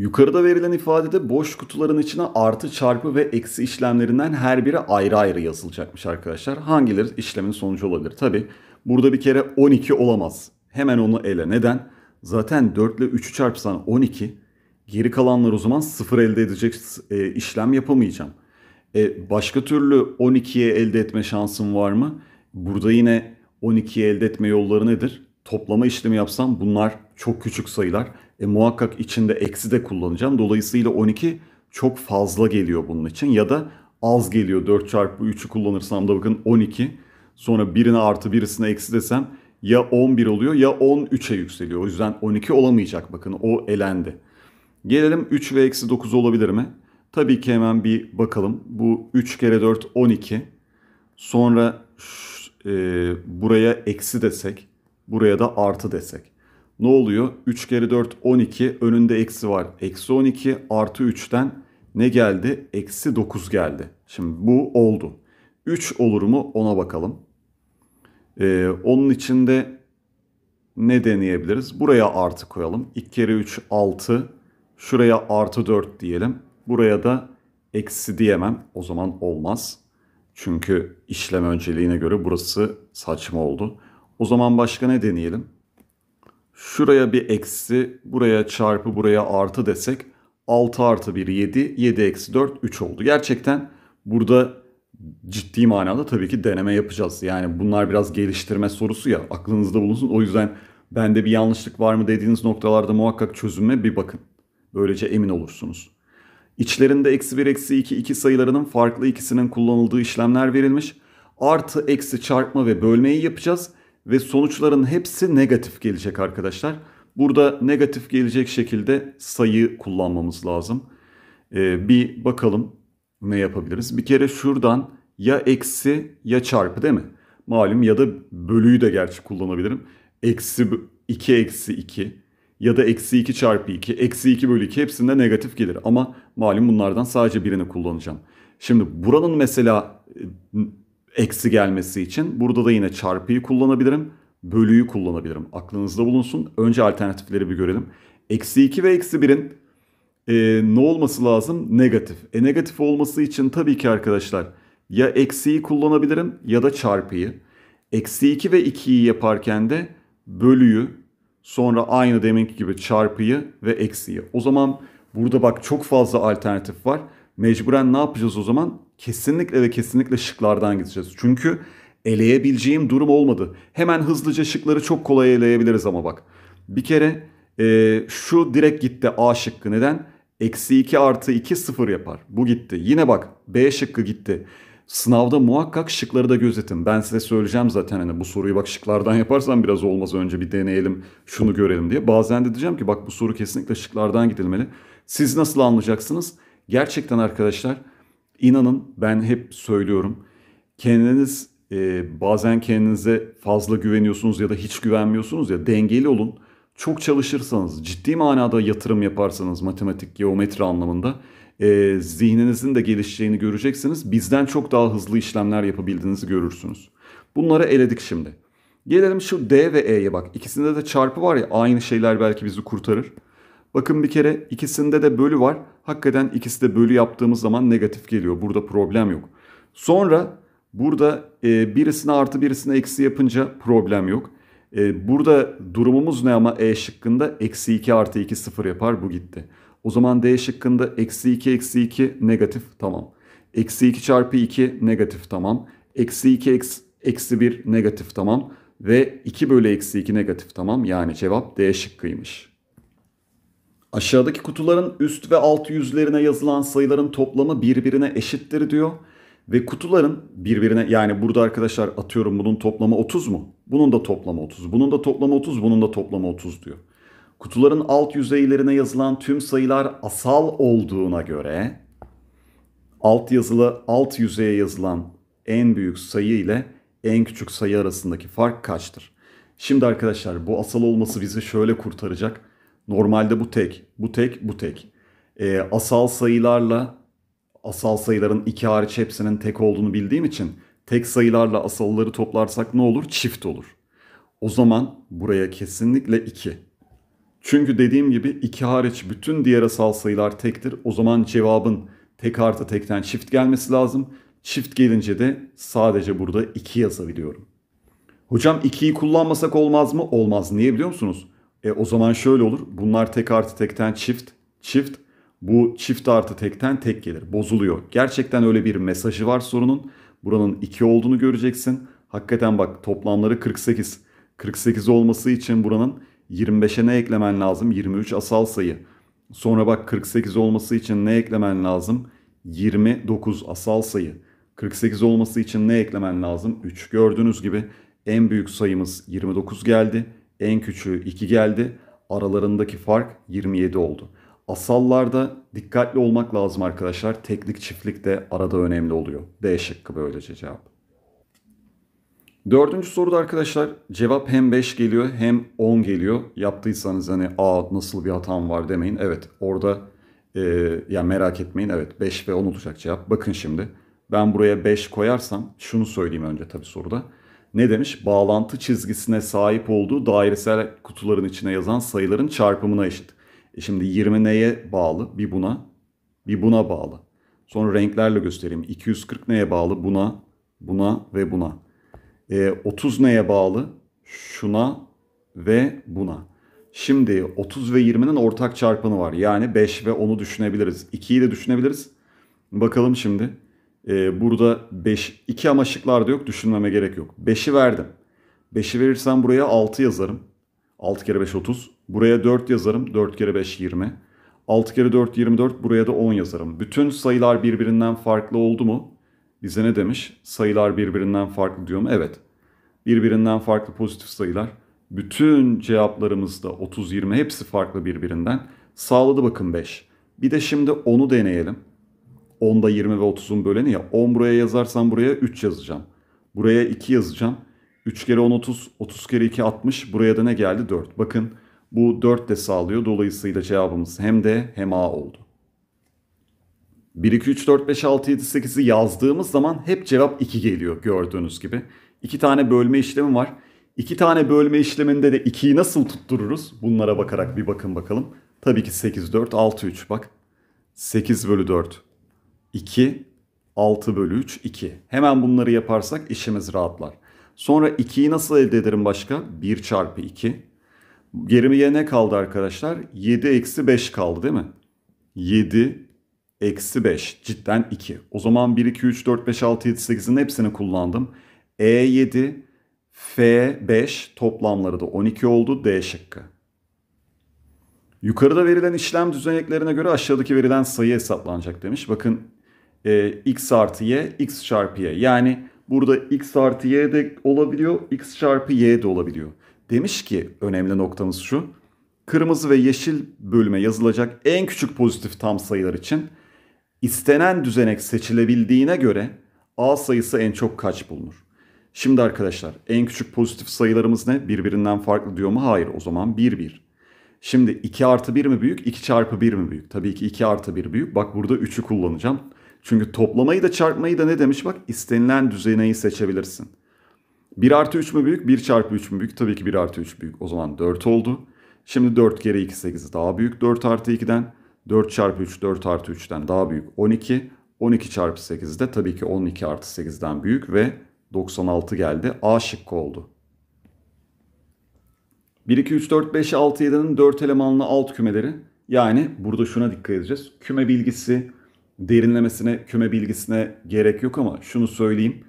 Yukarıda verilen ifadede boş kutuların içine artı, çarpı ve eksi işlemlerinden her biri ayrı ayrı yazılacakmış arkadaşlar. Hangileri işlemin sonucu olabilir? Tabi burada bir kere 12 olamaz. Hemen onu ele. Neden? Zaten 4 ile 3'ü çarpsan 12. Geri kalanlar o zaman 0 elde edecek e, işlem yapamayacağım. E, başka türlü 12'ye elde etme şansım var mı? Burada yine 12'ye elde etme yolları nedir? toplama işlemi yapsam bunlar çok küçük sayılar. E, muhakkak içinde eksi de kullanacağım. Dolayısıyla 12 çok fazla geliyor bunun için. Ya da az geliyor 4 çarpı 3'ü kullanırsam da bakın 12. Sonra birine artı birisine eksi desem ya 11 oluyor ya 13'e yükseliyor. O yüzden 12 olamayacak bakın o elendi. Gelelim 3 ve eksi 9 olabilir mi? Tabii ki hemen bir bakalım. Bu 3 kere 4 12. Sonra e, buraya eksi desek. Buraya da artı desek. Ne oluyor? 3 kere 4 12 önünde eksi var. Eksi 12 artı 3'ten ne geldi? Eksi 9 geldi. Şimdi bu oldu. 3 olur mu ona bakalım. Ee, onun içinde ne deneyebiliriz? Buraya artı koyalım. 2 kere 3 6. Şuraya artı 4 diyelim. Buraya da eksi diyemem. O zaman olmaz. Çünkü işlem önceliğine göre burası saçma oldu. O zaman başka ne deneyelim? Şuraya bir eksi, buraya çarpı, buraya artı desek 6 artı 1 7, 7 eksi 4 3 oldu. Gerçekten burada ciddi manada tabii ki deneme yapacağız. Yani bunlar biraz geliştirme sorusu ya aklınızda bulunsun. O yüzden bende bir yanlışlık var mı dediğiniz noktalarda muhakkak çözüme bir bakın. Böylece emin olursunuz. İçlerinde eksi 1 eksi 2 iki sayılarının farklı ikisinin kullanıldığı işlemler verilmiş. Artı eksi çarpma ve bölmeyi yapacağız ve sonuçların hepsi negatif gelecek arkadaşlar. Burada negatif gelecek şekilde sayı kullanmamız lazım. Ee, bir bakalım ne yapabiliriz. Bir kere şuradan ya eksi ya çarpı değil mi? Malum ya da bölüyü de gerçi kullanabilirim. Eksi 2 eksi 2 ya da eksi 2 çarpı 2, eksi 2 bölü 2 hepsinde negatif gelir. Ama malum bunlardan sadece birini kullanacağım. Şimdi buranın mesela e, eksi gelmesi için. Burada da yine çarpıyı kullanabilirim. Bölüyü kullanabilirim. Aklınızda bulunsun. Önce alternatifleri bir görelim. Eksi 2 ve eksi 1'in e, ne olması lazım? Negatif. E negatif olması için tabii ki arkadaşlar ya eksiyi kullanabilirim ya da çarpıyı. Eksi 2 ve 2'yi yaparken de bölüyü sonra aynı deminki gibi çarpıyı ve eksiyi. O zaman burada bak çok fazla alternatif var. Mecburen ne yapacağız o zaman? kesinlikle ve kesinlikle şıklardan gideceğiz. Çünkü eleyebileceğim durum olmadı. Hemen hızlıca şıkları çok kolay eleyebiliriz ama bak. Bir kere e, şu direkt gitti A şıkkı neden? Eksi 2 artı 2 sıfır yapar. Bu gitti. Yine bak B şıkkı gitti. Sınavda muhakkak şıkları da gözetin. Ben size söyleyeceğim zaten hani bu soruyu bak şıklardan yaparsan biraz olmaz önce bir deneyelim şunu görelim diye. Bazen de diyeceğim ki bak bu soru kesinlikle şıklardan gidilmeli. Siz nasıl anlayacaksınız? Gerçekten arkadaşlar İnanın ben hep söylüyorum. Kendiniz e, bazen kendinize fazla güveniyorsunuz ya da hiç güvenmiyorsunuz ya dengeli olun. Çok çalışırsanız, ciddi manada yatırım yaparsanız matematik, geometri anlamında e, zihninizin de gelişeceğini göreceksiniz. Bizden çok daha hızlı işlemler yapabildiğinizi görürsünüz. Bunları eledik şimdi. Gelelim şu D ve E'ye bak. İkisinde de çarpı var ya aynı şeyler belki bizi kurtarır. Bakın bir kere ikisinde de bölü var. Hakikaten ikisi de bölü yaptığımız zaman negatif geliyor. Burada problem yok. Sonra burada e, birisine artı birisine eksi yapınca problem yok. E, burada durumumuz ne ama E şıkkında eksi 2 artı 2 sıfır yapar bu gitti. O zaman D şıkkında eksi 2 eksi 2 negatif tamam. Eksi 2 çarpı 2 negatif tamam. Eksi 2 eksi, eksi 1 negatif tamam. Ve 2 bölü eksi 2 negatif tamam. Yani cevap D şıkkıymış. Aşağıdaki kutuların üst ve alt yüzlerine yazılan sayıların toplamı birbirine eşittir diyor. Ve kutuların birbirine yani burada arkadaşlar atıyorum bunun toplamı 30 mu? Bunun da toplamı 30, bunun da toplamı 30, bunun da toplamı 30 diyor. Kutuların alt yüzeylerine yazılan tüm sayılar asal olduğuna göre alt yazılı alt yüzeye yazılan en büyük sayı ile en küçük sayı arasındaki fark kaçtır? Şimdi arkadaşlar bu asal olması bizi şöyle kurtaracak. Normalde bu tek, bu tek, bu tek. E, asal sayılarla asal sayıların iki hariç hepsinin tek olduğunu bildiğim için tek sayılarla asalları toplarsak ne olur? Çift olur. O zaman buraya kesinlikle 2. Çünkü dediğim gibi 2 hariç bütün diğer asal sayılar tektir. O zaman cevabın tek artı tekten çift gelmesi lazım. Çift gelince de sadece burada 2 yazabiliyorum. Hocam 2'yi kullanmasak olmaz mı? Olmaz. Niye biliyor musunuz? E, o zaman şöyle olur. Bunlar tek artı tekten çift, çift. Bu çift artı tekten tek gelir. Bozuluyor. Gerçekten öyle bir mesajı var sorunun. Buranın 2 olduğunu göreceksin. Hakikaten bak toplamları 48. 48 olması için buranın 25'e ne eklemen lazım? 23 asal sayı. Sonra bak 48 olması için ne eklemen lazım? 29 asal sayı. 48 olması için ne eklemen lazım? 3. Gördüğünüz gibi en büyük sayımız 29 geldi. En küçüğü 2 geldi. Aralarındaki fark 27 oldu. Asallarda dikkatli olmak lazım arkadaşlar. Teknik çiftlik de arada önemli oluyor. D şıkkı böylece cevap. Dördüncü soruda arkadaşlar cevap hem 5 geliyor hem 10 geliyor. Yaptıysanız hani a nasıl bir hatam var demeyin. Evet orada e, ya merak etmeyin evet 5 ve 10 olacak cevap. Bakın şimdi ben buraya 5 koyarsam şunu söyleyeyim önce tabii soruda ne demiş? Bağlantı çizgisine sahip olduğu dairesel kutuların içine yazan sayıların çarpımına eşit. E şimdi 20 neye bağlı? Bir buna, bir buna bağlı. Sonra renklerle göstereyim. 240 neye bağlı? Buna, buna ve buna. E, 30 neye bağlı? Şuna ve buna. Şimdi 30 ve 20'nin ortak çarpımı var. Yani 5 ve 10'u düşünebiliriz. 2'yi de düşünebiliriz. Bakalım şimdi. Ee, burada 5, 2 ama şıklarda yok düşünmeme gerek yok. 5'i verdim. 5'i verirsem buraya 6 yazarım. 6 kere 5 30. Buraya 4 yazarım. 4 kere 5 20. 6 kere 4 24. Buraya da 10 yazarım. Bütün sayılar birbirinden farklı oldu mu? Bize ne demiş? Sayılar birbirinden farklı diyor mu? Evet. Birbirinden farklı pozitif sayılar. Bütün cevaplarımızda 30-20 hepsi farklı birbirinden. Sağladı bakın 5. Bir de şimdi onu deneyelim. 10'da 20 ve 30'un böleni ya. 10 buraya yazarsam buraya 3 yazacağım. Buraya 2 yazacağım. 3 kere 10 30, 30 kere 2 60. Buraya da ne geldi? 4. Bakın bu 4 de sağlıyor. Dolayısıyla cevabımız hem de hem A oldu. 1, 2, 3, 4, 5, 6, 7, 8'i yazdığımız zaman hep cevap 2 geliyor gördüğünüz gibi. 2 tane bölme işlemi var. 2 tane bölme işleminde de 2'yi nasıl tuttururuz? Bunlara bakarak bir bakın bakalım. Tabii ki 8, 4, 6, 3 bak. 8 bölü 4 2, 6 bölü 3, 2. Hemen bunları yaparsak işimiz rahatlar. Sonra 2'yi nasıl elde ederim başka? 1 çarpı 2. Gerimiye ne kaldı arkadaşlar? 7 eksi 5 kaldı değil mi? 7 eksi 5 cidden 2. O zaman 1, 2, 3, 4, 5, 6, 7, 8'in hepsini kullandım. E7, F5 toplamları da 12 oldu D şıkkı. Yukarıda verilen işlem düzeneklerine göre aşağıdaki verilen sayı hesaplanacak demiş. Bakın e, x artı y, x çarpı y. Yani burada x artı y de olabiliyor, x çarpı y de olabiliyor. Demiş ki önemli noktamız şu. Kırmızı ve yeşil bölüme yazılacak en küçük pozitif tam sayılar için istenen düzenek seçilebildiğine göre a sayısı en çok kaç bulunur? Şimdi arkadaşlar en küçük pozitif sayılarımız ne? Birbirinden farklı diyor mu? Hayır o zaman 1 1. Şimdi 2 artı 1 mi büyük? 2 çarpı 1 mi büyük? Tabii ki 2 artı 1 büyük. Bak burada 3'ü kullanacağım. Çünkü toplamayı da çarpmayı da ne demiş bak istenilen düzeneyi seçebilirsin. 1 artı 3 mü büyük 1 çarpı 3 mü büyük tabii ki 1 artı 3 büyük o zaman 4 oldu. Şimdi 4 kere 2 8 daha büyük 4 artı 2'den 4 çarpı 3 4 artı 3'ten daha büyük 12. 12 çarpı 8 de tabii ki 12 artı 8'den büyük ve 96 geldi. A şıkkı oldu. 1, 2, 3, 4, 5, 6, 7'nin 4 elemanlı alt kümeleri. Yani burada şuna dikkat edeceğiz. Küme bilgisi, derinlemesine küme bilgisine gerek yok ama şunu söyleyeyim.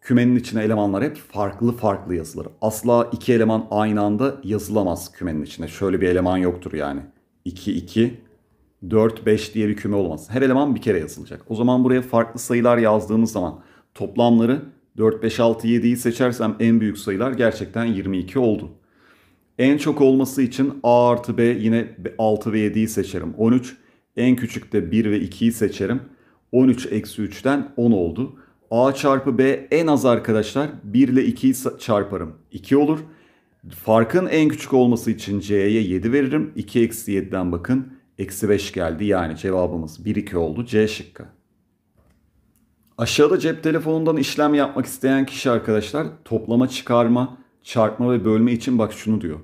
Kümenin içine elemanlar hep farklı farklı yazılır. Asla iki eleman aynı anda yazılamaz kümenin içine. Şöyle bir eleman yoktur yani. 2, 2, 4, 5 diye bir küme olmaz. Her eleman bir kere yazılacak. O zaman buraya farklı sayılar yazdığımız zaman toplamları 4, 5, 6, 7'yi seçersem en büyük sayılar gerçekten 22 oldu. En çok olması için A artı B yine 6 ve 7'yi seçerim. 13, en küçükte 1 ve 2'yi seçerim. 13 eksi 3'ten 10 oldu. A çarpı B en az arkadaşlar 1 ile 2'yi çarparım. 2 olur. Farkın en küçük olması için C'ye 7 veririm. 2 eksi 7'den bakın. Eksi 5 geldi. Yani cevabımız 1 2 oldu. C şıkkı. Aşağıda cep telefonundan işlem yapmak isteyen kişi arkadaşlar toplama, çıkarma, çarpma ve bölme için bak şunu diyor.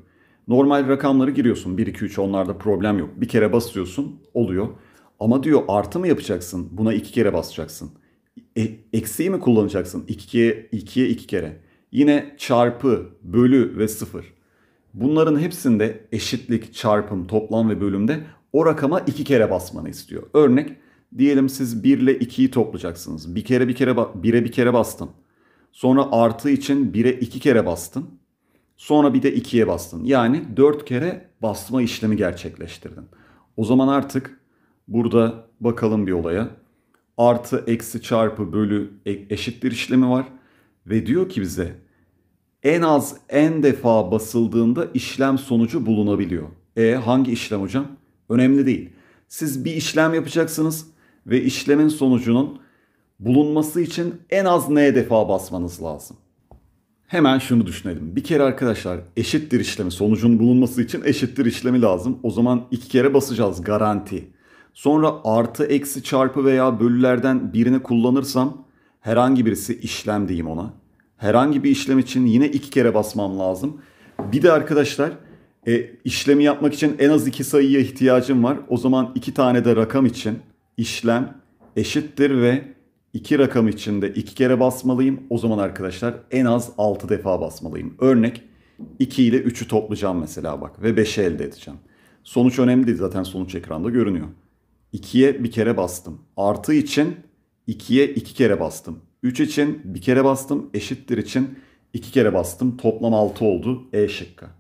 Normal rakamları giriyorsun. 1, 2, 3 onlarda problem yok. Bir kere basıyorsun oluyor. Ama diyor artı mı yapacaksın? Buna iki kere basacaksın. E, eksiği mi kullanacaksın? 2'ye 2'ye 2 kere. Yine çarpı, bölü ve sıfır. Bunların hepsinde eşitlik, çarpım, toplam ve bölümde o rakama iki kere basmanı istiyor. Örnek diyelim siz 1 ile 2'yi toplayacaksınız. Bir kere bir kere 1'e bir kere bastın. Sonra artı için 1'e iki kere bastın. Sonra bir de 2'ye bastın. Yani 4 kere basma işlemi gerçekleştirdin. O zaman artık burada bakalım bir olaya. Artı, eksi, çarpı, bölü e- eşittir işlemi var. Ve diyor ki bize en az n defa basıldığında işlem sonucu bulunabiliyor. E hangi işlem hocam? Önemli değil. Siz bir işlem yapacaksınız ve işlemin sonucunun bulunması için en az n defa basmanız lazım. Hemen şunu düşünelim. Bir kere arkadaşlar eşittir işlemi sonucun bulunması için eşittir işlemi lazım. O zaman iki kere basacağız garanti. Sonra artı eksi çarpı veya bölülerden birini kullanırsam herhangi birisi işlem diyeyim ona. Herhangi bir işlem için yine iki kere basmam lazım. Bir de arkadaşlar e, işlemi yapmak için en az iki sayıya ihtiyacım var. O zaman iki tane de rakam için işlem eşittir ve 2 rakam içinde 2 kere basmalıyım. O zaman arkadaşlar en az 6 defa basmalıyım. Örnek 2 ile 3'ü toplayacağım mesela bak ve 5'e elde edeceğim. Sonuç önemli değil zaten sonuç ekranda görünüyor. 2'ye bir kere bastım. Artı için 2'ye 2 kere bastım. 3 için bir kere bastım. Eşittir için 2 kere bastım. Toplam 6 oldu. E şıkkı.